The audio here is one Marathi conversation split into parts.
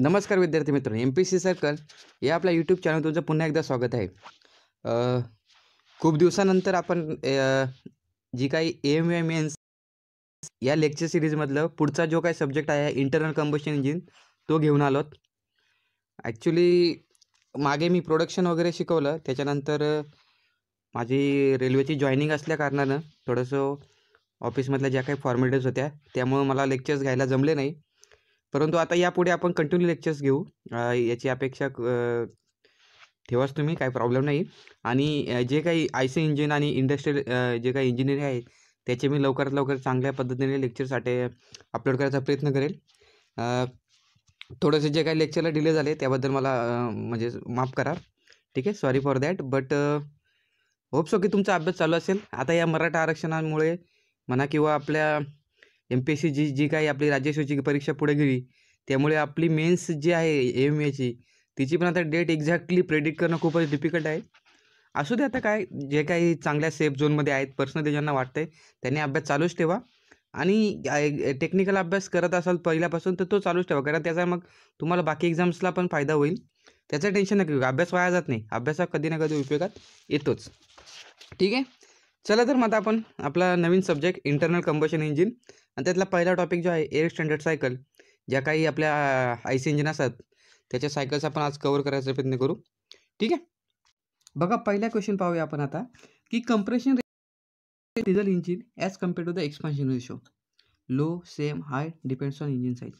नमस्कार विद्यार्थी मित्र एम पी सी सर्कल या आपल्या यूट्यूब चॅनल तुझं पुन्हा एकदा स्वागत आहे खूप दिवसानंतर आपण जी काही एम एम एन्स या लेक्चर सिरीजमधलं पुढचा जो काही सब्जेक्ट आहे इंटरनल कंबशन इंजिन तो घेऊन आलो ॲक्च्युली मागे मी प्रोडक्शन वगैरे शिकवलं त्याच्यानंतर माझी रेल्वेची जॉईनिंग असल्याकारणानं थोडंसं ऑफिसमधल्या ज्या काही फॉर्मॅलिटीज होत्या त्यामुळं मला लेक्चर्स घ्यायला जमले नाही परंतु आता यापुढे आपण कंटिन्यू लेक्चर्स घेऊ याची अपेक्षा ठेवाच तुम्ही काही प्रॉब्लेम नाही आणि जे काही आय सी इंजिन आणि इंडस्ट्रियल जे काही इंजिनिअरिंग आहे त्याचे मी लवकरात लवकर चांगल्या पद्धतीने लेक्चरसाठी अपलोड करायचा प्रयत्न करेल थोडेसे जे काही लेक्चरला डिले झाले त्याबद्दल मला म्हणजे माफ करा ठीक आहे sorry for that but hope so की तुमचा अभ्यास चालू असेल आता या मराठा आरक्षणामुळे म्हणा किंवा आपल्या एम पी एस सी जी जी काही आपली राज्यसूची परीक्षा पुढे गेली त्यामुळे आपली मेन्स जी आहे एम एची तिची पण आता डेट एक्झॅक्टली प्रेडिक्ट करणं खूपच डिफिकल्ट आहे असू दे आता काय जे काही चांगल्या सेफ झोनमध्ये आहेत पर्सनली ज्यांना वाटतंय त्यांनी अभ्यास चालूच ठेवा आणि टेक्निकल अभ्यास करत असाल पहिल्यापासून तर तो चालूच ठेवा कारण त्याचा मग तुम्हाला बाकी एक्झाम्सला पण फायदा होईल त्याचं टेन्शन नका अभ्यास वाया जात नाही अभ्यासा कधी ना कधी उपयोगात येतोच ठीक आहे चला तर मग आता आपण आपला नवीन सब्जेक्ट इंटरनल कंबशन इंजिन आणि त्यातला पहिला टॉपिक जो आहे एअर स्टँडर्ड सायकल ज्या काही आपल्या आय सी इंजिन असतात त्याच्या सायकल्स आपण आज कवर करायचा प्रयत्न करू ठीक आहे बघा पहिला क्वेश्चन पाहूया आपण आता की compression diesel engine as compare to the expansion ratio low same high depends on engine size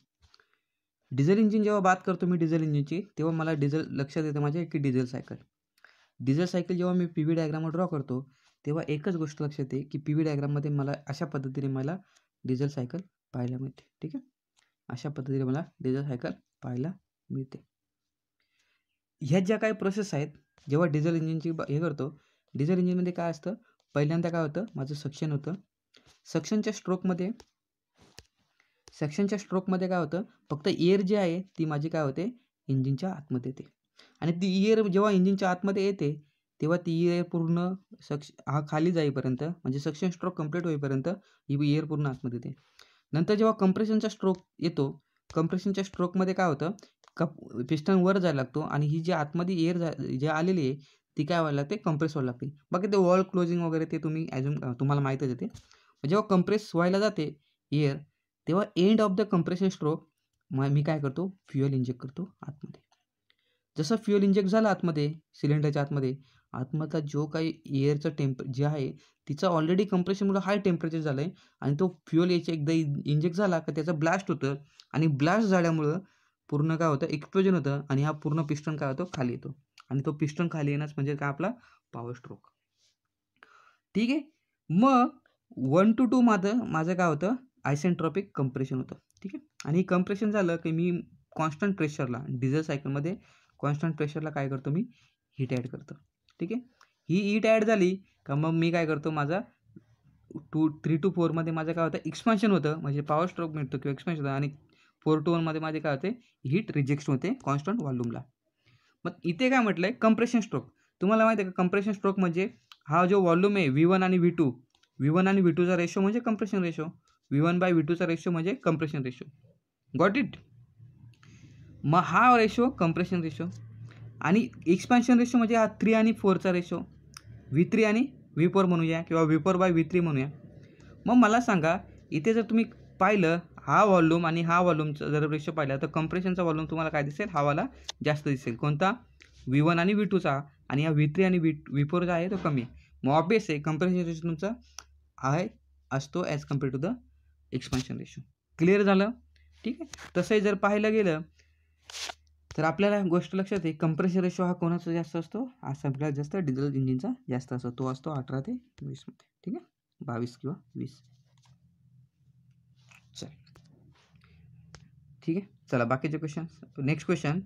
diesel engine जेव्हा बात करतो मी डिझेल इंजिनची तेव्हा मला डिझेल लक्षात येतं माझ्या की डिझेल सायकल डिझेल सायकल जेव्हा मी पी व्ही डायग्रामवर ड्रॉ करतो तेव्हा एकच गोष्ट लक्षात येते की पी व्ही डायग्राममध्ये मला अशा पद्धतीने मला डिझेल सायकल पाहायला मिळते ठीक आहे अशा पद्धतीने मला डिझेल सायकल पाहायला मिळते ह्या ज्या काही प्रोसेस आहेत जेव्हा डिझेल इंजिनची हे करतो डिझेल इंजिनमध्ये काय असतं पहिल्यांदा काय होतं माझं सक्शन होतं सक्शनच्या स्ट्रोकमध्ये सेक्शनच्या स्ट्रोकमध्ये काय होतं फक्त एअर जी आहे ती माझी काय होते इंजिनच्या आतमध्ये येते आणि ती एअर जेव्हा इंजिनच्या आतमध्ये येते तेव्हा ती एअर पूर्ण सक्ष हा खाली जाईपर्यंत म्हणजे सक्शन स्ट्रोक कंप्लीट होईपर्यंत ही एअर पूर्ण आतमध्ये येते नंतर जेव्हा कम्प्रेशनचा स्ट्रोक येतो कम्प्रेशनच्या स्ट्रोकमध्ये काय होतं कप पिस्टन वर जायला लागतो आणि ही जी आतमध्ये एअर जे आलेली आहे ती काय व्हायला लागते कंप्रेस व्हायला लागते बाकी ते वॉल क्लोजिंग वगैरे ते तुम्ही ॲज्युम तुम्हाला माहीतच येते जेव्हा कम्प्रेस व्हायला जाते एअर तेव्हा end of the compression stroke मी काय करतो फ्युअल इंजेक्ट करतो आतमध्ये जसं फ्युअल इंजेक्ट झालं आतमध्ये सिलेंडरच्या आतमध्ये आतमधला जो काही एअरचं टेम्प जे आहे तिचा ऑलरेडी कंप्रेशनमुळे हाय टेम्परेचर झालं आहे आणि तो फ्युअल याच्या एकदा इंजेक्ट झाला का त्याचा ब्लास्ट होतं आणि ब्लास्ट झाल्यामुळं पूर्ण काय होतं एक्सप्लोजन होतं आणि हा पूर्ण पिस्टन काय होतो खाली येतो आणि तो पिस्टन खाली येणार म्हणजे काय आपला पॉवर स्ट्रोक ठीक आहे मग वन टू टू माझं माझं काय होतं आयसेंट्रॉपिक कंप्रेशन होतं ठीक आहे आणि कंप्रेशन झालं की मी कॉन्स्टंट प्रेशरला डिझेल सायकलमध्ये कॉन्स्टंट प्रेशरला काय करतो मी हीट ॲड करतो ठीक आहे ही ईट ॲड झाली का मग मी काय करतो माझा टू थ्री टू फोरमध्ये माझं काय होतं एक्सपेन्शन होतं म्हणजे पॉवर स्ट्रोक मिळतो किंवा एक्सपेन्शन होता आणि फोर टू वनमध्ये माझे काय होते हीट रिजेक्ट होते कॉन्स्टंट वॉल्यूमला मग इथे काय म्हटलं आहे कंप्रेशन स्ट्रोक तुम्हाला माहिती आहे का कंप्रेशन स्ट्रोक म्हणजे हा जो वॉल्यूम आहे व्ही वन आणि व्ही टू व्ही वन आणि व्ही टूचा रेशो म्हणजे compression ratio V one by V टूचा रेशो म्हणजे कंप्रेशन रेशो गॉट इट मग हा रेशो कंप्रेशन रेशो आणि एक्सपॅन्शन रेशो म्हणजे हा थ्री आणि फोरचा रेशो व्ही थ्री आणि व्ही फोर म्हणूया किंवा V four by V three म्हणूया मग मला सांगा इथे जर तुम्ही पाहिलं हा व्हॉल्यूम आणि हा व्हॉल्यूमचा जर रेशो पाहिला तर कम्प्रेशनचा वॉल्यूम तुम्हाला काय दिसेल हावाला जास्त दिसेल कोणता व्ही वन आणि व्ही टूचा आणि हा व्ही थ्री आणि व्ही व्ही फोर आहे तो कमी मग ऑबियस आहे कम्प्रेशन रेशो तुमचा आहे असतो as compare to the expansion ratio clear झालं ठीक आहे तसंही जर पाहायला गेलं तर आपल्याला गोष्ट लक्षात आहे कंप्रेसर रेशो हा कोणाचा जास्त असतो हा सगळ्यात जास्त डिझेल इंजिनचा जास्त असतो तो असतो अठरा ते वीसमध्ये ठीक आहे बावीस किंवा वीस चल ठीक आहे चला बाकीचे क्वेश्चन नेक्स्ट क्वेश्चन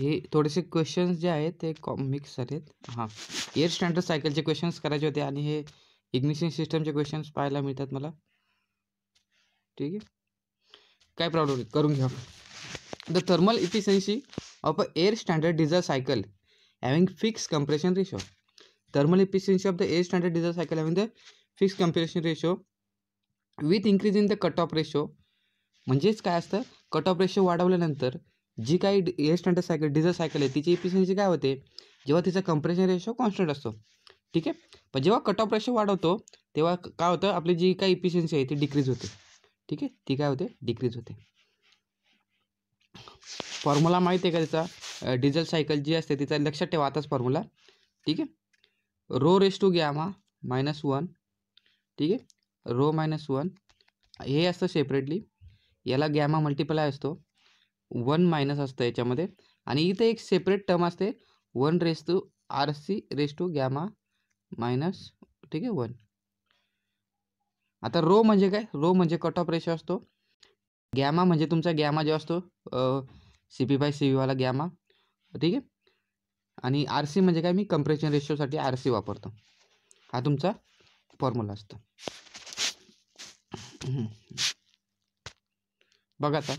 हे थोडेसे क्वेश्चन्स जे आहेत ते मिक्स आहेत हां एअर स्टँडर्ड सायकलचे क्वेश्चन्स करायचे होते आणि हे इग्निशन सिस्टमचे क्वेश्चन्स पाहायला मिळतात मला ठीक आहे काय प्रॉब्लेम करून घ्या the thermal efficiency of a air standard diesel cycle having fix compression ratio thermal efficiency of the air standard diesel cycle having the fix compression ratio with increase in the cut off ratio म्हणजेच काय असतं कट ऑफ रेशो वाढवल्यानंतर जी काही air standard cycle diesel cycle आहे तिची इफिशियन्सी काय होते जेव्हा तिचा कंप्रेशन रेशो कॉन्स्टंट असतो ठीक आहे पण जेव्हा कट ऑफ रेशो वाढवतो तेव्हा काय होतं आपली जी काही इफिशियन्सी आहे ती डिक्रीज होते ठीक आहे ती काय होते डिक्रीज होते फॉर्म्युला माहिती आहे का त्याचा डिझल सायकल जी असते तिचा लक्षात ठेवा आताच फॉर्म्युला ठीक आहे rho raise to gamma minus one ठीक आहे रो मायनस वन हे असतं सेपरेटली याला गॅमा मल्टिप्लाय असतो वन मायनस असतं याच्यामध्ये आणि इथे एक सेपरेट टर्म असते one raise to R C raise to gamma minus ठीक आहे वन आता रो म्हणजे काय रो म्हणजे कट ऑफ रेशो असतो गॅमा म्हणजे तुमचा गॅमा जो असतो सी पी बाय सी वाला गॅमा ठीक आहे आणि आर सी म्हणजे काय मी कंप्रेशन रेशोसाठी आर सी वापरतो हा तुमचा फॉर्म्युला असतो बघा आता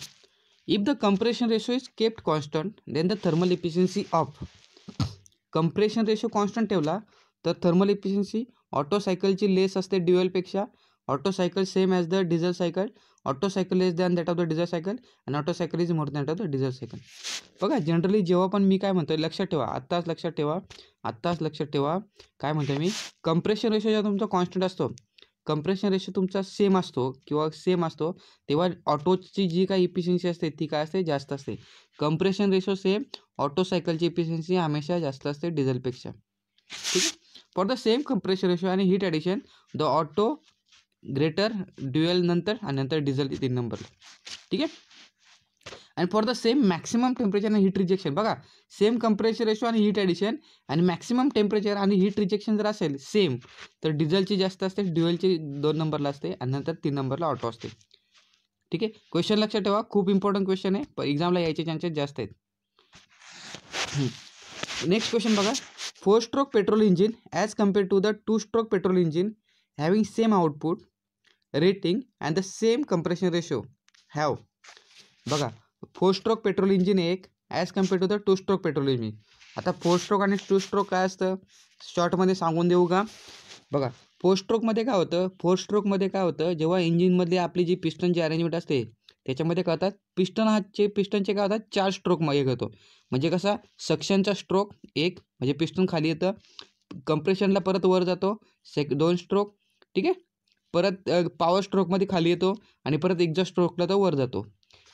If the compression ratio is kept constant, then the thermal efficiency of compression ratio constant ठेवला तर thermal efficiency ऑटो सायकलची लेस असते ड्युएलपेक्षा Otto cycle same as the diesel cycle Otto cycle less than that of the diesel cycle and Otto cycle is more that of the diesel cycle बघा जनरली जेव्हा पण मी काय म्हणतो लक्षात ठेवा आत्ताच लक्षात ठेवा आत्ताच लक्षात ठेवा काय म्हणतो मी कम्प्रेशन रेशो जेव्हा तुमचा कॉन्स्टंट असतो कंप्रेशन रेशो तुमचा सेम असतो किंवा सेम असतो तेव्हा ऑटोची जी काही इफिशियन्सी असते ती काय असते जास्त असते कंप्रेशन रेशो सेम ऑटो सायकलची इफिशियन्सी हमेशा जास्त असते डिझेलपेक्षा ठीक आहे for the same compression ratio आणि heat addition the Otto greater dual नंतर आणि नंतर डिझेल तीन नंबर ठीक आहे आणि for the same maximum temperature आणि हीट रिजेक्शन बघा सेम कंप्रेचर रेशो आणि हीट ॲडिशन आणि मॅक्सिमम टेम्परेचर आणि हीट रिजेक्शन जर असेल सेम तर डिझेलची जास्त असते ड्युएलची दोन नंबरला असते आणि नंतर तीन नंबरला ऑटो असते ठीक आहे क्वेश्चन लक्षात ठेवा खूप इम्पॉर्टंट क्वेश्चन आहे पण एक्झामला यायचे चान्सेस जास्त आहेत नेक्स्ट क्वेश्चन बघा four stroke petrol engine as compare to the two stroke petrol engine having same output rating and the same compression ratio have बघा फोर स्ट्रोक पेट्रोल इंजिन एक as compare to the two stroke petrol engine आता फोर स्ट्रोक आणि टू स्ट्रोक काय असतं शॉर्टमध्ये सांगून देऊ का बघा फोर स्ट्रोकमध्ये काय होतं फोर स्ट्रोकमध्ये काय होतं जेव्हा इंजिनमधले आपली जी पिस्टनची अरेंजमेंट असते त्याच्यामध्ये काय होतात पिस्टन हातचे पिस्टनचे काय होतात चार स्ट्रोक मागे होतो म्हणजे कसा सक्शनचा स्ट्रोक एक म्हणजे पिस्टन खाली येतं कंप्रेशनला परत वर जातो सेक दोन स्ट्रोक ठीक आहे परत पॉवर स्ट्रोकमध्ये खाली येतो आणि परत एक्झॉस्ट स्ट्रोकला तो वर जातो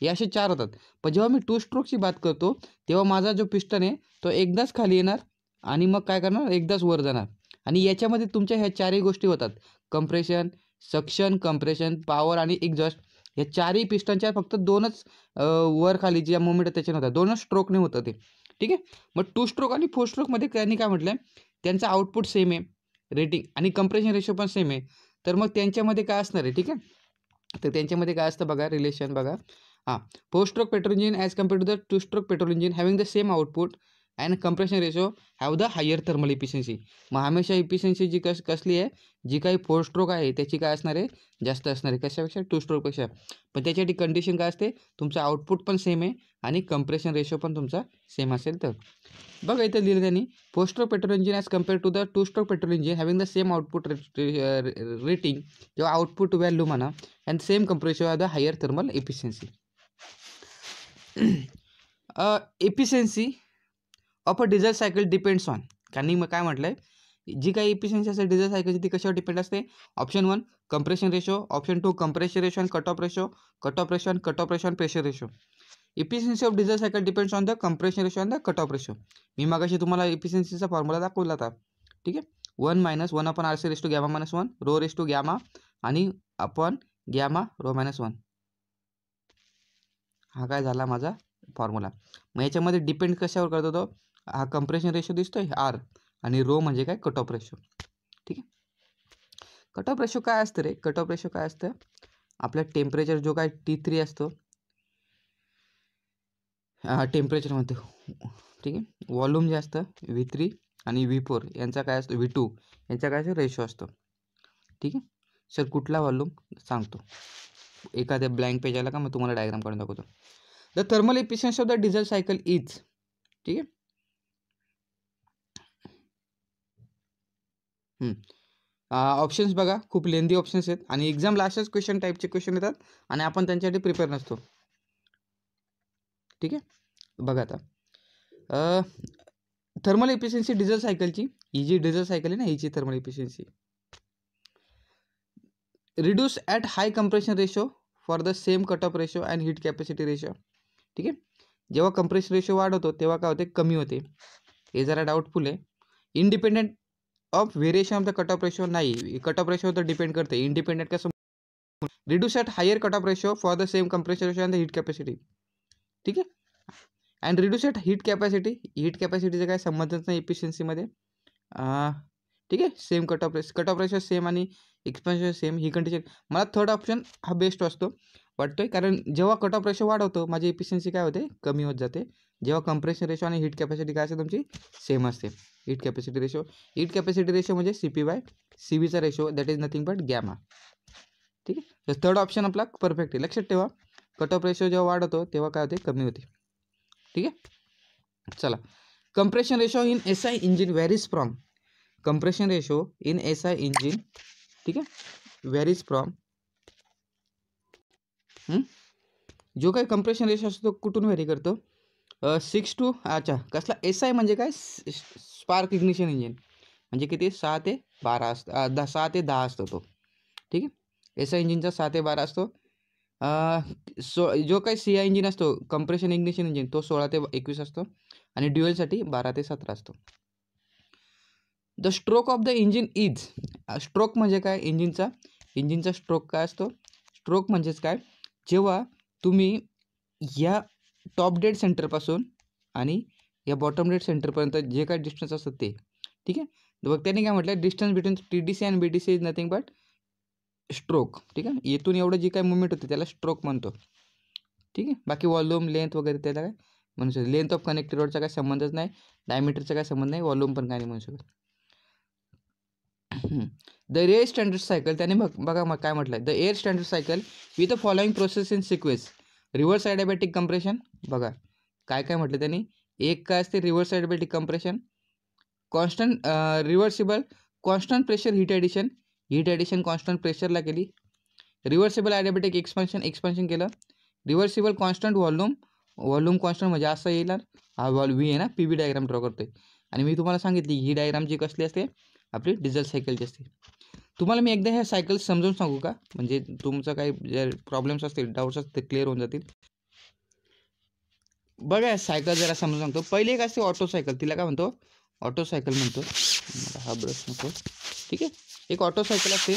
हे असे चार होतात पण जेव्हा मी टू स्ट्रोकची बात करतो तेव्हा माझा जो पिस्टन आहे तो एकदाच खाली येणार आणि मग काय करणार एकदाच वर जाणार आणि याच्यामध्ये तुमच्या ह्या चारही गोष्टी होतात कम्प्रेशन सक्शन कम्प्रेशन पॉवर आणि एक्झॉस्ट या चारही पिस्टनच्या फक्त दोनच वर खाली ज्या मुवमेंट त्याच्याने होतात दोनच स्ट्रोकने होतं ते ठीक आहे मग टू स्ट्रोक आणि फोर स्ट्रोकमध्ये त्यांनी काय म्हटलं आहे त्यांचा आउटपुट सेम आहे रेटिंग आणि कम्प्रेशन रेशो पण सेम आहे तर मग त्यांच्यामध्ये काय असणार आहे ठीक आहे तर त्यांच्यामध्ये काय असतं बघा रिलेशन बघा हां four stroke petrol engine as compare to the two stroke petrol engine having the same output and compression ratio have the higher thermal efficiency मग हमेशा इफिशियन्सी जी कस कसली आहे जी काही फोर स्ट्रोक आहे त्याची काय असणार आहे जास्त असणार आहे कशापेक्षा टू स्ट्रोकपेक्षा पण त्याच्यासाठी कंडिशन काय असते तुमचं आउटपुट पण सेम आहे आणि कम्प्रेशन रेशो पण तुमचा सेम असेल तर बघा इथं लिहिलं त्यांनी four stroke petrol engine as compare to the two stroke petrol engine having the same output rating किंवा आउटपुट व्हॅल्यू म्हणा and same compression the higher thermal efficiency efficiency of a diesel cycle depends on कारण मग काय म्हटलं आहे जी काही इफिशियन्सी असते डिझेल सायकलची ती कशावर डिपेंड असते option one compression ratio option two compression ratio and cut off ratio cut off ratio cut off ratio and pressure ratio efficiency of diesel cycle depends on the compression ratio and the cut off ratio मी मागाशी तुम्हाला इफिशियन्सीचा फॉर्म्युला दाखवला होता ठीक आहे one minus one upon R C raise to gamma minus one rho raise to gamma आणि upon gamma rho minus one हा काय झाला माझा फॉर्म्युला मग याच्यामध्ये डिपेंड कशावर करतो तो हा कम्प्रेशन रेशो दिसतो आर आणि रो म्हणजे काय कट ऑफ रेशो ठीक आहे कट ऑफ रेशो काय असतं रे कट ऑफ रेशो काय असतं आपला टेम्परेचर जो काय टी थ्री असतो टेम्परेचर म्हणतो ठीक आहे वॉल्यूम जे असतं व्ही थ्री आणि व्ही फोर यांचा काय असतो व्ही टू यांचा काय असतो रेशो असतो ठीक आहे सर कुठला वॉल्यूम सांगतो एखाद्या ब्लँक पेज आला का मग तुम्हाला डायग्राम करून दाखवतो the thermal efficiency of the diesel cycle is ठीक आहे ऑप्शन्स बघा खूप लेंदी ऑप्शन्स आहेत आणि एक्झाम अशाच क्वेश्चन टाईपचे क्वेश्चन येतात आणि आपण त्यांच्यासाठी प्रिपेअर नसतो ठीक आहे बघा आता थर्मल इफिशियन्सी डिझेल सायकलची ही जी डिझेल सायकल आहे ना हिची thermal efficiency reduce at high compression ratio for the same cut off ratio and heat capacity ratio ठीक आहे जेव्हा कंप्रेशन रेशो वाढवतो तेव्हा काय होते कमी होते हे जरा डाऊटफुल आहे independent of variation of the cut off ratio नाही कट ऑफ रेशोवर तर डिपेंड करते इंडिपेंडेंट कसं reduce at higher cut off ratio for the same compression ratio and the heat capacity ठीक आहे and reduce at heat capacity heat कॅपॅसिटीचं काय संबंधच नाही इफिशियन्सीमध्ये ठीक आहे same cut off race cut off ratio same आणि एक्सपेन्शन सेम ही कंडिशन मला थर्ड ऑप्शन हा बेस्ट असतो वाटतो आहे कारण जेव्हा कट ऑफ रेशो वाढवतो माझी इफिशियन्सी काय होते कमी होत जाते जेव्हा कंप्रेशन रेशो आणि हीट कॅपॅसिटी काय असते तुमची सेम असते heat capacity ratio heat capacity ratio म्हणजे सी पी बाय सी बीचा ratio that is nothing but gamma ठीक आहे तर थर्ड ऑप्शन आपला परफेक्ट आहे लक्षात ठेवा कट ऑफ रेशो जेव्हा वाढवतो तेव्हा काय होते कमी होते ठीक आहे चला compression ratio in S I engine very strong compression ratio in S I engine ठीक आहे व्हॅरीज फ्रॉम जो काही कंप्रेशन रेशो असतो तो कुठून व्हेरी करतो सिक्स टू अच्छा कसला एस आय म्हणजे काय स्पार्क इग्निशन इंजिन म्हणजे किती सहा ते बारा असतो दहा सहा ते दहा असतो तो ठीक आहे एस आय इंजिनचा सहा ते बारा असतो सो जो काही सी आय इंजिन असतो कंप्रेशन इग्निशन इंजिन तो सोळा ते एकवीस असतो आणि ड्युएलसाठी बारा ते सतरा असतो the stroke of the engine is stroke म्हणजे काय इंजिनचा इंजिनचा स्ट्रोक काय असतो स्ट्रोक म्हणजेच काय जेव्हा तुम्ही या टॉप डेड सेंटरपासून आणि या बॉटम डेड सेंटरपर्यंत जे काय डिस्टन्स असतं ते ठीक आहे बघ त्यांनी काय म्हटलं distance between T D C and B D C is nothing but stroke ठीक आहे येथून एवढं जी काय मुवमेंट होते त्याला स्ट्रोक म्हणतो ठीक आहे बाकी वॉल्यूम लेंथ वगैरे त्याला काय म्हणू शकतो लेंथ ऑफ कनेक्टेड रोडचा काय संबंधच नाही डायमीटरचा काय संबंध नाही वॉल्यूम पण काय नाही म्हणू शकत द रेअर स्टँडर्ड सायकल त्याने बघ बघा मग काय म्हटलं the air standard cycle with the following process in sequence reverse adiabatic compression बघा काय काय म्हटलं त्यांनी एक काय असते reverse adiabatic compression constant reversible constant pressure heat addition heat addition constant प्रेशरला केली रिव्हर्सिबल ॲडॅबॅटिक एक्सपान्शन एक्सपान्शन केलं reversible constant volume volume constant म्हणजे असं येईल हा व्हॉल व्ही आहे ना पी बी डायग्राम ड्रॉ करतोय आणि मी तुम्हाला सांगितली ही डायग्राम जी कसली असते आपली डिझेल सायकलची असते तुम्हाला मी एकदा ह्या सायकल समजून सांगू का म्हणजे तुमचं काही जे प्रॉब्लेम्स असतील डाऊट्स असतील ते क्लिअर होऊन जातील बघा सायकल जरा समजून सांगतो पहिले एक असते ऑटो सायकल तिला काय म्हणतो ऑटो सायकल म्हणतो हा ब्रश नको ठीक आहे एक ऑटो सायकल असते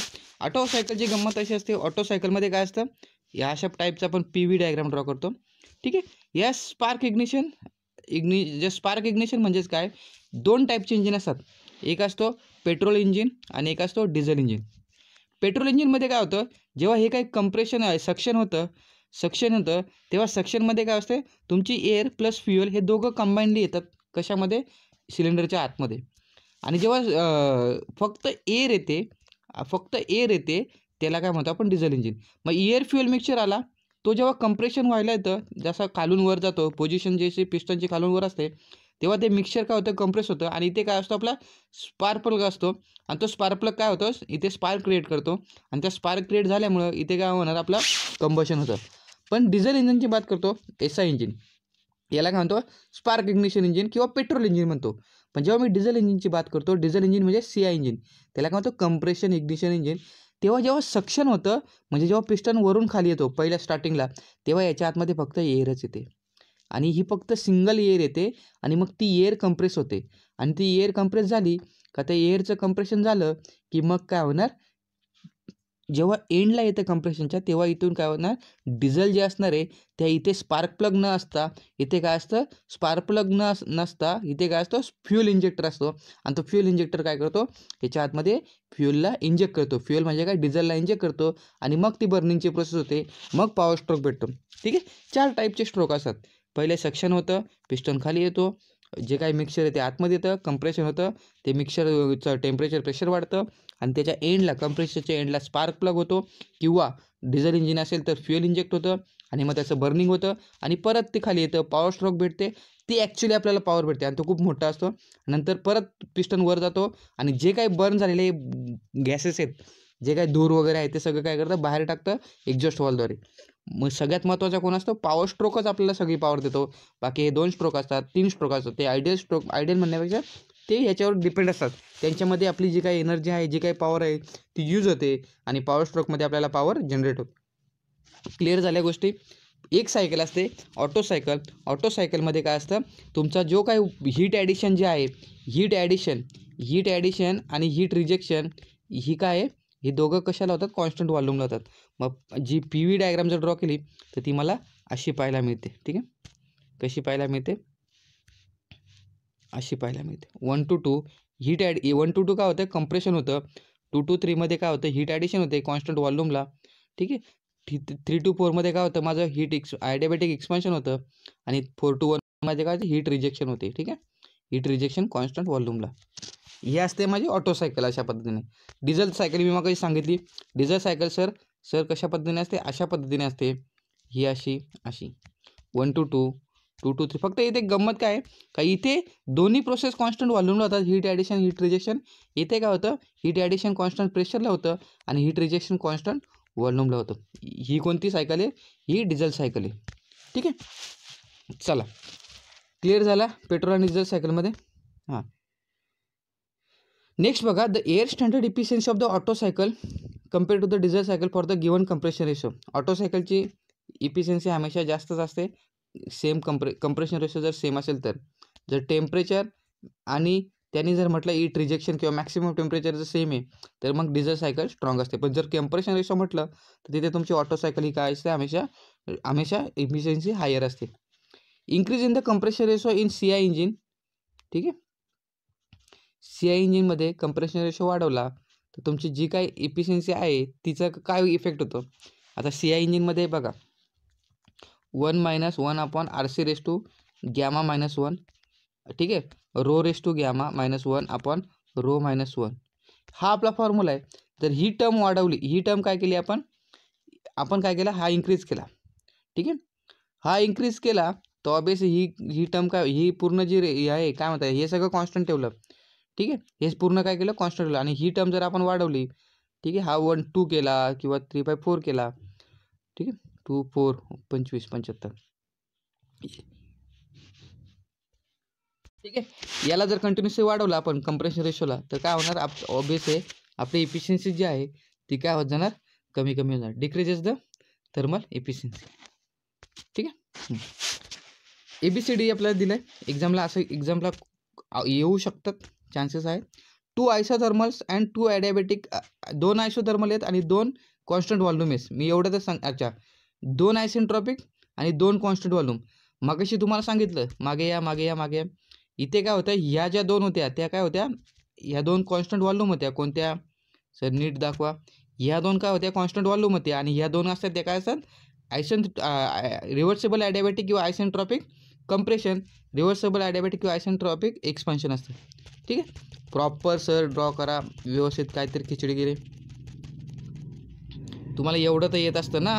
ऑटो सायकलची गंमत अशी असते ऑटो सायकलमध्ये काय असतं या अशा टाईपचा आपण पी व्ही डायग्राम ड्रॉ करतो ठीक आहे या स्पार्क इग्निशन इग्नि जे स्पार्क इग्निशन म्हणजेच काय दोन टाईपचे इंजिन असतात एक असतो पेट्रोल इंजिन आणि एक असतो डिझेल इंजिन पेट्रोल इंजिनमध्ये काय होतं जेव्हा हे काही कंप्रेशन आहे सक्शन होतं सक्शन होतं तेव्हा सक्शनमध्ये काय असते तुमची एअर प्लस फ्युएल हे दोघं कंबाईनली येतात कशामध्ये सिलेंडरच्या आतमध्ये आणि जेव्हा फक्त एअर येते फक्त एअर येते त्याला काय म्हणतो आपण डिझेल इंजिन मग एअर फ्युएल मिक्सचर आला तो जेव्हा कंप्रेशन व्हायला येतं जसा खालून वर जातो पोझिशन जे पिस्टनची खालून वर असते तेव्हा ते मिक्सर काय होतं कंप्रेस होतं आणि इथे काय असतो आपला स्पार्क प्लग असतो आणि तो स्पार्क प्लग काय होतो इथे स्पार्क क्रिएट करतो आणि त्या स्पार्क क्रिएट झाल्यामुळं इथे काय होणार आपलं कंबशन होतं पण डिझेल इंजिनची बात करतो एसआय इंजिन याला काय म्हणतो स्पार्क इग्निशन इंजिन किंवा पेट्रोल इंजिन म्हणतो पण जेव्हा मी डिझेल इंजिनची बात करतो डिझेल इंजिन म्हणजे सी आय इंजिन त्याला काय म्हणतो कंप्रेशन इग्निशन इंजिन तेव्हा जेव्हा सक्शन होतं म्हणजे जेव्हा पिस्टन वरून खाली येतो पहिल्या स्टार्टिंगला तेव्हा याच्या आतमध्ये फक्त एअरच येते आणि ही फक्त सिंगल एअर येते आणि मग ती एअर कंप्रेस होते आणि ती एअर कंप्रेस झाली का त्या एअरचं कंप्रेशन झालं की मग काय होणार जेव्हा एंडला येतं कंप्रेशनच्या तेव्हा इथून काय होणार डिझेल जे असणार आहे त्या इथे स्पार्क प्लग न असता इथे काय असतं स्पार्क प्लग न नसता इथे काय असतो फ्युल इंजेक्टर असतो आणि तो फ्युल इंजेक्टर काय करतो याच्या आतमध्ये फ्युलला इंजेक्ट करतो फ्युल म्हणजे काय डिझेलला इंजेक्ट करतो आणि मग ती बर्निंगची प्रोसेस होते मग पॉवर स्ट्रोक भेटतो ठीक आहे चार टाईपचे स्ट्रोक असतात पहिले सक्शन होतं पिस्टन खाली येतो जे काही मिक्सर आहे ते आतमध्ये येतं कंप्रेशन होतं ते मिक्सरचं टेम्परेचर प्रेशर वाढतं आणि त्याच्या एंडला कंप्रेशरच्या एंडला स्पार्क प्लग होतो किंवा डिझेल इंजिन असेल तर फ्युएल इंजेक्ट होतं आणि मग त्याचं बर्निंग होतं आणि परत ते खाली येतं पॉवर स्ट्रोक भेटते ती ॲक्च्युली आपल्याला पॉवर भेटते आणि तो खूप मोठा असतो नंतर परत पिस्टन वर जातो आणि जे काही बर्न झालेले गॅसेस आहेत जे काही धूर वगैरे आहे ते सगळं काय करतं बाहेर टाकतं एक्झॉस्ट वॉलद्वारे मग सगळ्यात महत्त्वाचा कोण असतो पॉवर स्ट्रोकच आपल्याला सगळी पॉवर देतो बाकी हे दोन स्ट्रोक असतात तीन स्ट्रोक असतात ते आयडियल स्ट्रोक आयडियल म्हणण्यापेक्षा ते याच्यावर डिपेंड असतात त्यांच्यामध्ये आपली जी काही एनर्जी आहे जी काही पॉवर आहे ती यूज होते आणि पॉवर स्ट्रोकमध्ये आपल्याला पॉवर जनरेट होते क्लिअर झाल्या गोष्टी एक सायकल असते ऑटो सायकल ऑटो सायकलमध्ये काय असतं तुमचा जो काही हीट ॲडिशन जे आहे हीट ॲडिशन हीट ॲडिशन आणि हीट रिजेक्शन ही काय आहे हे दोघं कशाला होतात कॉन्स्टंट व्हॉल्यूमला होतात मग जी पी व्ही डायग्राम जर ड्रॉ केली तर ती मला अशी पाहायला मिळते ठीक आहे कशी पाहायला मिळते अशी पाहायला मिळते one two two heat add one two two काय होतं कम्प्रेशन होतं टू टू थ्रीमध्ये काय होतं हीट ॲडिशन होते कॉन्स्टंट वॉल्यूमला ठीक आहे थ्री टू फोरमध्ये काय होतं माझं हीट एक्स आयडियाबॅटिक एक्सपान्शन होतं आणि फोर टू वनमध्ये काय होतं हीट रिजेक्शन होते ठीक आहे हीट रिजेक्शन कॉन्स्टंट वॉल्यूमला हे असते माझी ऑटो सायकल अशा पद्धतीने डिझेल सायकल मी मग सांगितली डिझेल सायकल सर सर कशा पद्धतीने असते अशा पद्धतीने असते ही अशी अशी one two two two two three फक्त इथे गंमत काय आहे का इथे दोन्ही प्रोसेस कॉन्स्टंट वॉल्यूमला होतात हीट ॲडिशन हिट रिजेक्शन इथे काय होतं हीट ॲडिशन कॉन्स्टंट प्रेशरला होतं आणि हिट रिजेक्शन कॉन्स्टंट वॉल्यूमला होतं ही कोणती सायकल आहे ही डिझेल सायकल आहे ठीक आहे चला क्लिअर झाला पेट्रोल आणि डिझेल सायकलमध्ये हां नेक्स्ट बघा the air standard efficiency of the Otto cycle compare to the diesel cycle for the given compression ratio Otto सायकलची इफिशियन्सी हमेशा जास्तच असते सेम कम्प्रे कंप्रेशन रेशो जर सेम असेल तर जर टेम्परेचर आणि त्यांनी जर म्हटलं ईट रिजेक्शन किंवा मॅक्सिमम टेम्परेचर जर सेम आहे तर मग डिझेल सायकल स्ट्रॉंग असते पण जर कम्प्रेशन रेशो म्हटलं तर तिथे तुमची ऑटो सायकल ही काय असते हमेशा हमेशा इफिशियन्सी हायर असते increase in the compression ratio in C I engine ठीक आहे सी आय इंजिनमध्ये कंप्रेशन रेशो वाढवला तर तुमची जी काही इफिशियन्सी आहे तिचा काय इफेक्ट होतो आता सी आय इंजिनमध्ये बघा one minus one upon R C raise to gamma minus one ठीक आहे rho raise to gamma minus one upon rho minus one हा आपला फॉर्म्युला आहे तर ही टर्म वाढवली ही टर्म काय केली आपण आपण काय केला हा इन्क्रीज केला ठीक आहे हा इन्क्रीज केला तर ऑबियस ही ही टर्म काय ही पूर्ण जी रे आहे काय म्हणतात हे सगळं कॉन्स्टंट ठेवलं ठीक आहे हेच पूर्ण काय केलं कॉन्स्टंट केलं आणि ही टर्म जर आपण वाढवली ठीक आहे हा वन टू केला किंवा थ्री बाय फोर केला ठीक आहे टू फोर पंचवीस पंच्याहत्तर ठीक आहे याला जर कंटिन्युअसली वाढवलं आपण कंप्रेशन रेशोला तर काय होणार आप ऑबियस आहे आपली इफिशियन्सी जी आहे ती काय होत जाणार कमी कमी होणार इज द थर्मल इफिशियन्सी ठीक आहे ए बी सी डी आपल्याला दिलं आहे एक्झामला असं एक्झामला येऊ शकतात चान्सेस आहेत two isothermals and two adiabatic दोन आयसोथर्मल आहेत आणि दोन कॉन्स्टंट व्हॉल्यूम मी एवढं तर सांग अच्छा दोन आयसेंट्रॉपिक आणि दोन कॉन्स्टंट व्हॉल्यूम मागेशी तुम्हाला सांगितलं मागे या मागे या मागे इथे काय होतं ह्या ज्या दोन होत्या त्या काय होत्या ह्या दोन कॉन्स्टंट व्हॉल्यूम होत्या कोणत्या सर नीट दाखवा ह्या दोन काय होत्या कॉन्स्टंट व्हॉल्यूम होत्या आणि ह्या दोन असतात त्या काय असतात आयसेंट रिव्हर्सेबल ॲडियाबॅटिक किंवा आयसेंट्रॉपिक कंप्रेशन रिव्हर्सेबल ॲडियाबॅटिक किंवा आयसेंट्रॉपिक एक्सपान्शन असतं ठीक आहे प्रॉपर सर ड्रॉ करा व्यवस्थित काहीतरी खिचडी गेले तुम्हाला एवढं तर येत असतं ना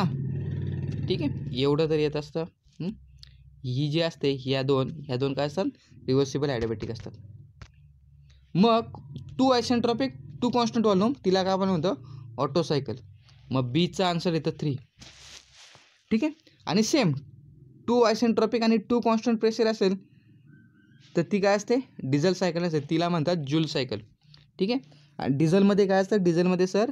ठीक आहे एवढं तर येत असतं ही जी असते ह्या दोन ह्या दोन काय असतात रिव्हर्सिबल ॲडोबॅटिक असतात मग two isentropic two constant volume तिला काय म्हणतं ऑटोसायकल मग बीचा आन्सर येतं थ्री ठीक आहे आणि सेम टू आयसेंट्रॉपिक आणि टू कॉन्स्टंट प्रेशर असेल तर ती काय असते डिझेल सायकल असते तिला म्हणतात ज्यूल सायकल ठीक आहे आणि डिझेलमध्ये काय असतं डिझेलमध्ये सर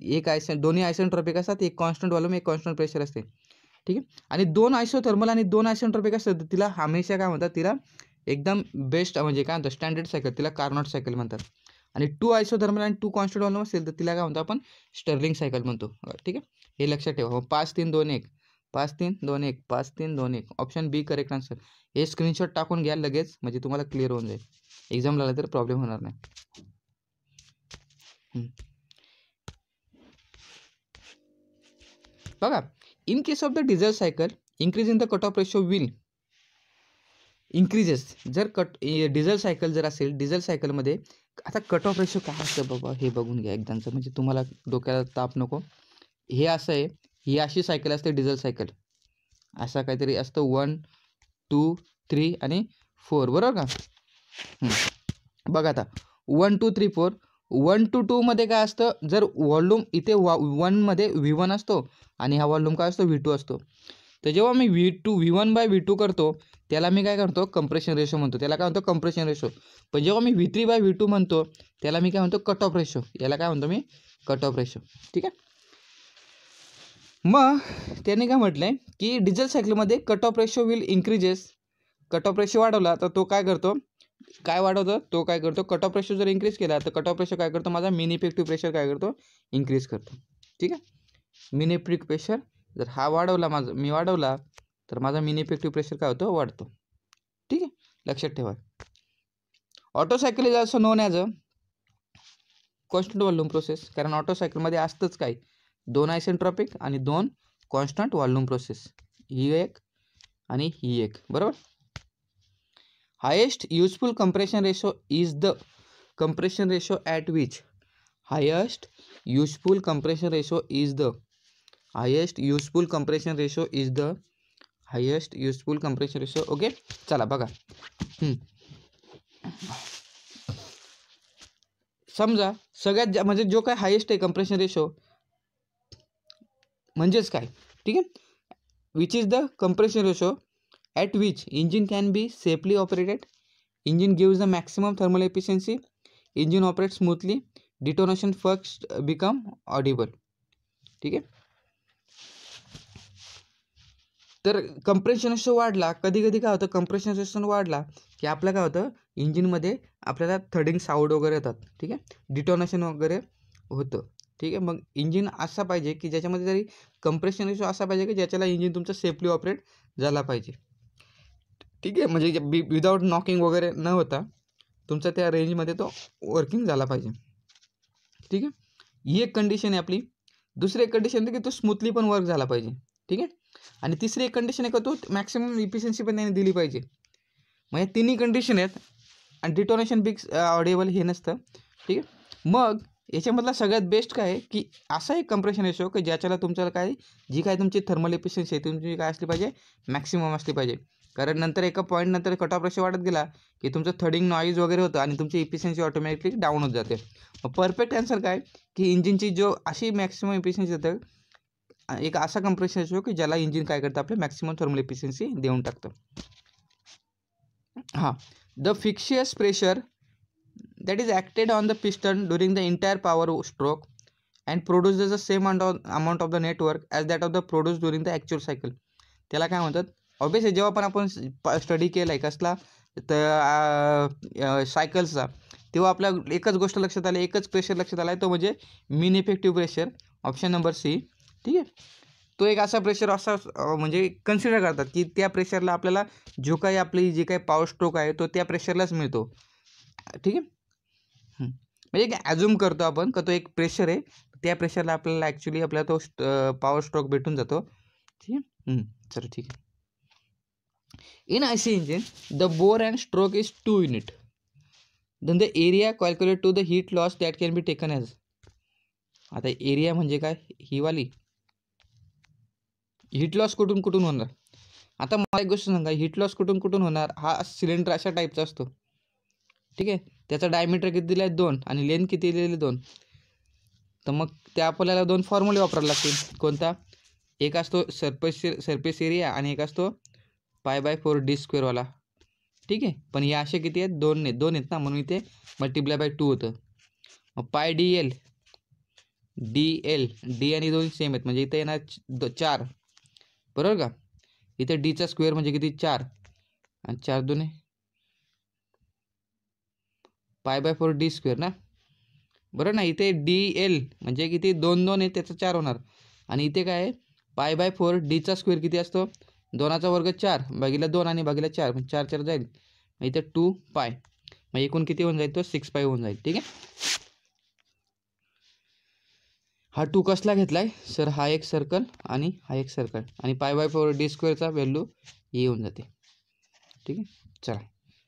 एक आयसन दोन्ही ट्रॉपिक असतात एक कॉन्स्टंट व्हॉल्यूम एक कॉन्स्टंट प्रेशर असते ठीक आहे आणि दोन थर्मल आणि दोन ट्रॉपिक असतात तर तिला हमेशा काय म्हणतात तिला एकदम बेस्ट म्हणजे काय म्हणतात स्टँडर्ड सायकल तिला कार्नॉट सायकल म्हणतात आणि टू थर्मल आणि टू कॉन्स्टंट व्हॉल्यूम असेल तर तिला काय म्हणतो आपण स्टर्लिंग सायकल म्हणतो ठीक आहे हे लक्षात ठेवा पाच तीन दोन एक पाच तीन दोन एक पाच तीन दोन एक ऑप्शन बी करेक्ट आन्सर हे स्क्रीनशॉट टाकून घ्या लगेच म्हणजे तुम्हाला क्लिअर होऊन जाईल एक्झाम आला तर प्रॉब्लेम होणार नाही बघा in case of the diesel cycle increase in the cut off ratio will increases जर कट डिझेल सायकल जर असेल डिझेल सायकलमध्ये आता कट ऑफ रेशो काय असतं बाबा हे बघून घ्या एकदाचं म्हणजे तुम्हाला डोक्याला ताप नको हे असं आहे ही अशी सायकल असते डिझेल सायकल असा काहीतरी असतं वन टू थ्री आणि फोर बरोबर का बघा आता one two three four one two टूमध्ये काय असतं जर व्हॉल्यूम इथे वा वनमध्ये व्ही वन असतो आणि हा व्हॉल्यूम काय असतो व्ही टू असतो तर जेव्हा मी V two V one by V two करतो त्याला मी काय करतो कंप्रेशन रेशो म्हणतो त्याला काय म्हणतो कंप्रेशन रेशो पण जेव्हा मी V three by V two म्हणतो त्याला मी काय म्हणतो कट ऑफ रेशो याला काय म्हणतो मी कट ऑफ रेशो ठीक आहे मग त्याने काय म्हटलं आहे की डिझेल सायकलमध्ये cut off ratio will increases cut off ratio वाढवला तर तो काय करतो काय वाढवतो तो काय करतो कट ऑफ प्रेशर जर इन्क्रीज केला तर कट ऑफ प्रेशर काय करतो माझा मिनी इफेक्टिव्ह प्रेशर काय करतो इन्क्रीज करतो ठीक आहे मिनी इफेक्टिव्ह प्रेशर जर हा वाढवला माझा मी वाढवला तर माझा मिनी इफेक्टिव्ह प्रेशर काय होतो वाढतो ठीक आहे लक्षात ठेवा Otto cycle is also known as a constant volume process कारण ऑटो असतंच काय दोन ट्रॉपिक आणि दोन कॉन्स्टंट वॉल्यूम प्रोसेस ही एक आणि ही एक बरोबर highest useful compression ratio is the compression ratio at which highest useful compression ratio is the highest useful compression ratio is the highest useful compression ratio okay चला बघा समजा सगळ्यात म्हणजे जो काय हायेस्ट आहे कंप्रेशन रेशो म्हणजेच काय ठीक आहे which is the compression ratio at which engine can be safely operated engine gives the maximum thermal efficiency engine operate smoothly detonation first become audible ठीक आहे तर कंप्रेशन रेशो वाढला कधी कधी काय होतं कंप्रेशन रेशो वाढला की आपलं काय होतं इंजिनमध्ये आपल्याला थर्डिंग साऊंड वगैरे येतात ठीक आहे डिटोनेशन वगैरे होतं ठीक आहे मग इंजिन असा पाहिजे की ज्याच्यामध्ये तरी कंप्रेशन रेशो असा पाहिजे की ज्याच्याला इंजिन तुमचं सेफली ऑपरेट झाला पाहिजे ठीक आहे म्हणजे विदाऊट नॉकिंग वगैरे न होता तुमचा त्या रेंजमध्ये तो वर्किंग झाला पाहिजे ठीक आहे ही एक कंडिशन आहे आपली दुसरी एक कंडिशन म्हणजे की तो स्मूथली पण वर्क झाला पाहिजे ठीक आहे आणि तिसरी एक कंडिशन आहे का तो मॅक्सिमम इफिशियन्सी पण त्याने दिली पाहिजे म्हणजे तिन्ही कंडिशन आहेत आणि डिटोनेशन बिक्स ऑडेबल हे नसतं ठीक आहे मग याच्यामधला सगळ्यात बेस्ट काय की असा एक कंप्रेशन रेशो की ज्याच्याला तुमच्याला काय जी काय तुमची थर्मल एफिशियन्सी आहे तुमची काय असली पाहिजे मॅक्सिमम असली पाहिजे कारण नंतर एका पॉईंट नंतर कट ऑफ रेशो वाढत गेला की तुमचं थडिंग नॉईज वगैरे होतं आणि तुमची इफिशियन्सी ऑटोमॅटिकली डाऊन होत जाते परफेक्ट आन्सर काय की इंजिनची जो अशी मॅक्सिमम इफिशियन्सी होतं एक असा कम्प्रेशन रेशो की ज्याला इंजिन काय करतं आपलं मॅक्सिमम थर्मल इफिशियन्सी देऊन टाकतं हां the fictitious pressure that is acted on the piston during the entire power stroke and produces the same amount of the net work as that of the produced during the actual cycle त्याला काय म्हणतात ऑब्विसली जेव्हा पण आपण स्टडी केला आहे कसला तर सायकल्सचा अं, अं, तेव्हा आपल्या एकच गोष्ट लक्षात आली एकच प्रेशर लक्षात आला आहे तो म्हणजे mean effective pressure option number C ठीक आहे तो एक असा प्रेशर असा अं, म्हणजे कन्सिडर करतात की त्या प्रेशरला आपल्याला जो काही आपली जी काही पावर स्ट्रोक आहे तो त्या प्रेशरलाच मिळतो ठीक आहे म्हणजे एक ॲझ्युम करतो आपण का तो एक प्रेशर आहे त्या प्रेशरला आपल्याला ॲक्च्युली आपल्याला तो स्ट, पॉवर स्ट्रोक भेटून जातो ठीक आहे चलो ठीक आहे in I C engine the bore and stroke is two unit then the area calculate to the heat loss that can be taken as आता एरिया म्हणजे काय हिवाली हीट लॉस कुठून कुठून होणार आता मला एक गोष्ट सांगा हीट लॉस कुठून कुठून होणार हा सिलेंडर अशा टाईपचा असतो ठीक आहे त्याचा डायमीटर किती दिला आहे दोन आणि लेंथ किती दिलेली दोन तर मग त्या आपल्याला दोन फॉर्म्युले वापरावे लागतील कोणता एक असतो सरफेस सरपेस एरिया आणि एक असतो पाय बाय फोर डी स्क्वेअरवाला ठीक आहे पण हे असे किती आहेत दोन आहेत दोन आहेत ना म्हणून इथे मल्टिप्लाय बाय टू होतं मग pi D L D L D आणि दोन सेम आहेत म्हणजे इथे येणार चार बरोबर का इथे डीचा स्क्वेअर म्हणजे किती चार आणि चार दोन आहे पाय बाय फोर डी स्क्वेअर ना बरं ना इथे डी एल म्हणजे किती दोन दोन आहे त्याचा चार होणार आणि इथे काय आहे पाय बाय फोर डीचा स्क्वेअर किती असतो दोनाचा वर्ग चार भागीला दोन आणि भागीला चार म्हणजे चार चार जाईल मग इथे टू पाय मग एकूण किती होऊन जाईल तो सिक्स पाय होऊन जाईल ठीक आहे हा टू कसला घेतला आहे सर हा एक सर्कल आणि हा एक सर्कल आणि पाय बाय फोर डी स्क्वेअरचा व्हॅल्यू येऊन जाते ठीक आहे चला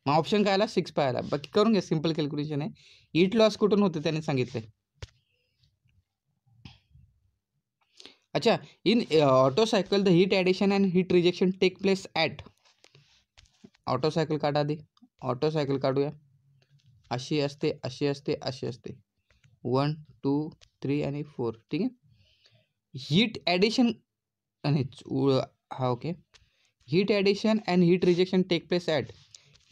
मग ऑप्शन काय आला सिक्स पाय आला बाकी करून घ्या सिम्पल कॅल्क्युलेशन आहे ईट लॉस कुठून होते त्याने सांगितले अच्छा in Otto cycle the heat addition and heat rejection take place at Otto cycle काढा आधी ऑटो सायकल काढूया अशी असते अशी असते अशी असते वन टू थ्री आणि फोर ठीक आहे हीट ॲडिशन आणि हा okay heat addition and heat rejection take place at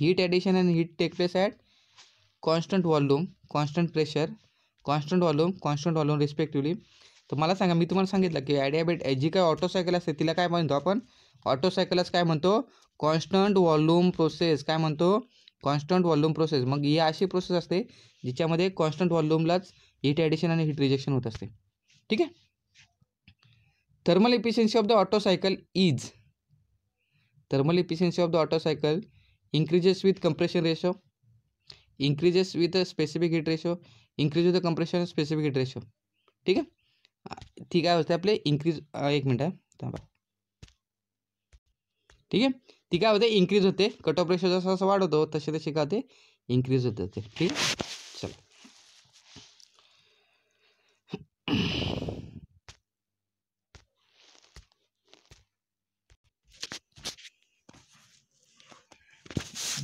heat addition and heat take place at constant volume constant pressure constant volume constant volume respectively तर मला सांगा मी तुम्हाला सांगितलं की ॲडियाबेट जी काय ऑटो सायकल असते तिला काय म्हणतो आपण ऑटो सायकलच काय म्हणतो कॉन्स्टंट व्हॉल्यूम प्रोसेस काय म्हणतो कॉन्स्टंट व्हॉल्यूम प्रोसेस मग ही अशी प्रोसेस असते जिच्यामध्ये कॉन्स्टंट व्हॉल्यूमलाच हीट ॲडिशन आणि हीट रिजेक्शन होत असते ठीक आहे thermal efficiency of the Otto cycle is thermal efficiency of the Otto cycle increases with compression ratio increases with a specific heat ratio increase with the compression specific heat ratio ठीक आहे ती काय होते आपले इन्क्रीज एक मिनिट थांबा ठीक आहे ती काय होते इन्क्रीज होते कट ऑफ रेशो जसं जसं वाढवतो तसे तसे काय होते इन्क्रीज होते ठीक आहे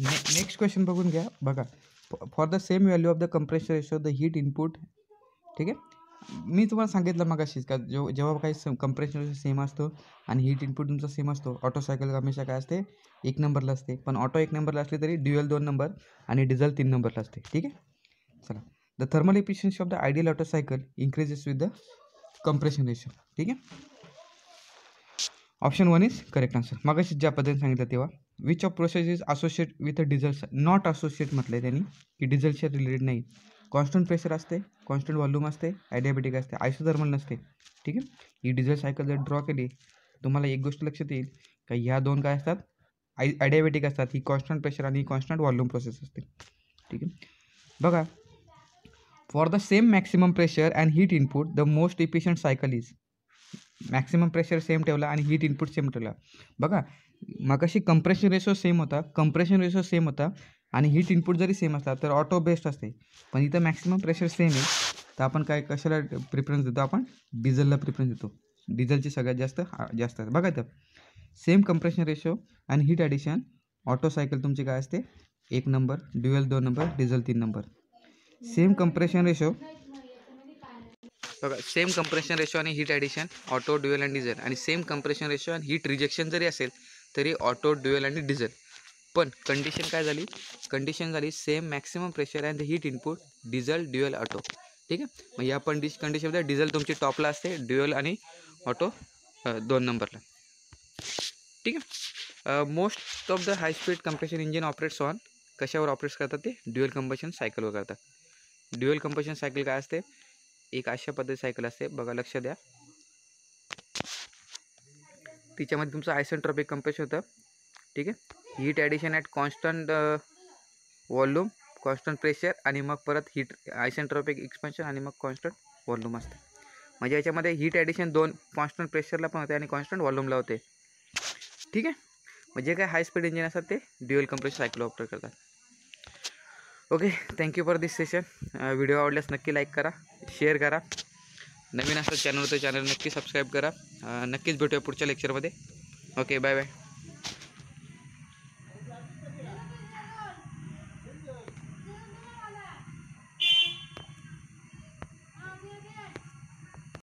नेक्स्ट क्वेश्चन बघून घ्या बघा for the same value of the compressor ratio the heat input ठीक आहे मी तुम्हाला सांगितलं मग अशीच का जो जेव्हा काही सम कम्प्रेशर रेशो सेम असतो आणि हीट इनपुट तुमचा सेम असतो ऑटो सायकल हमेशा काय असते एक नंबरला असते पण ऑटो एक नंबरला असले तरी ड्युएल दोन नंबर आणि डिझेल तीन नंबरला असते ठीक आहे चला the thermal efficiency of the ideal Otto cycle increases with the compression ratio ठीक आहे option one is correct answer मग ज्या पद्धतीने सांगितलं तेव्हा which of process is associate with a diesel not associate म्हटलं आहे त्यांनी की डिझेलच्या रिलेटेड नाही कॉन्स्टंट प्रेशर असते कॉन्स्टंट व्हॉल्यूम असते आयडियाबेटिक असते आयसोधर्मल नसते ठीक आहे ही डिझेल सायकल जर ड्रॉ केली तुम्हाला एक गोष्ट लक्षात येईल का ह्या दोन काय असतात आय आयडियाबेटिक असतात ही कॉन्स्टंट प्रेशर आणि कॉन्स्टंट व्हॉल्यूम प्रोसेस असते ठीक आहे बघा for the same maximum pressure and heat input the most efficient cycle is maximum pressure same ठेवला आणि हीट इनपुट सेम ठेवला बघा मगाशी कंप्रेशन रेशो सेम होता कंप्रेशन रेशो सेम होता आणि हीट इनपुट जरी सेम असला तर ऑटो बेस्ट असते पण इथं मॅक्सिमम प्रेशर सेम आहे तर आपण काय कशाला प्रिफरन्स देतो आपण डिझेलला प्रिफरन्स देतो डिझेलची सगळ्यात जास्त जास्त असते बघा तर सेम कंप्रेशन रेशो आणि हीट ॲडिशन ऑटो सायकल तुमची काय असते एक नंबर ड्युएल दोन नंबर डिझेल तीन नंबर सेम कंप्रेशन रेशो बघा सेम कंप्रेशन रेशो आणि heat addition Otto dual and diesel आणि सेम कंप्रेशन रेशो आणि हीट रिजेक्शन जरी असेल तरी ऑटो ड्युएल आणि डिझेल पण कंडिशन काय झाली कंडिशन झाली same maximum pressure and heat input diesel dual Otto ठीक आहे मग या पण डिश कंडिशनमध्ये डिझेल तुमची टॉपला असते ड्युएल आणि ऑटो दोन नंबरला ठीक आहे most of the high speed compression engine operates on कशावर ऑपरेट्स करतात ते ड्युएल कंपशन सायकलवर करतात ड्युएल कंपशन सायकल काय असते एक अशा पद्धती सायकल असते बघा लक्ष द्या तिच्यामध्ये तुमचं ट्रॉपिक कंप्रेशन होतं ठीक आहे heat addition at constant volume constant pressure आणि मग परत हीट ट्रॉपिक एक्सपेन्शन आणि मग कॉन्स्टंट वॉल्यूम असतं म्हणजे याच्यामध्ये हीट ॲडिशन दोन कॉन्स्टंट प्रेशरला पण होते आणि कॉन्स्टंट वॉल्यूमला होते ठीक आहे म्हणजे काय हाय स्पीड इंजिन असतात ते ड्युएल कंप्रेस सायकल ऑपरेट करतात okay thank you for this session video आवडल्यास नक्की लाईक करा शेअर करा नवीन असं चॅनल तर चॅनल नक्की सबस्क्राईब करा नक्कीच भेटूया पुढच्या लेक्चरमध्ये ओके बाय बाय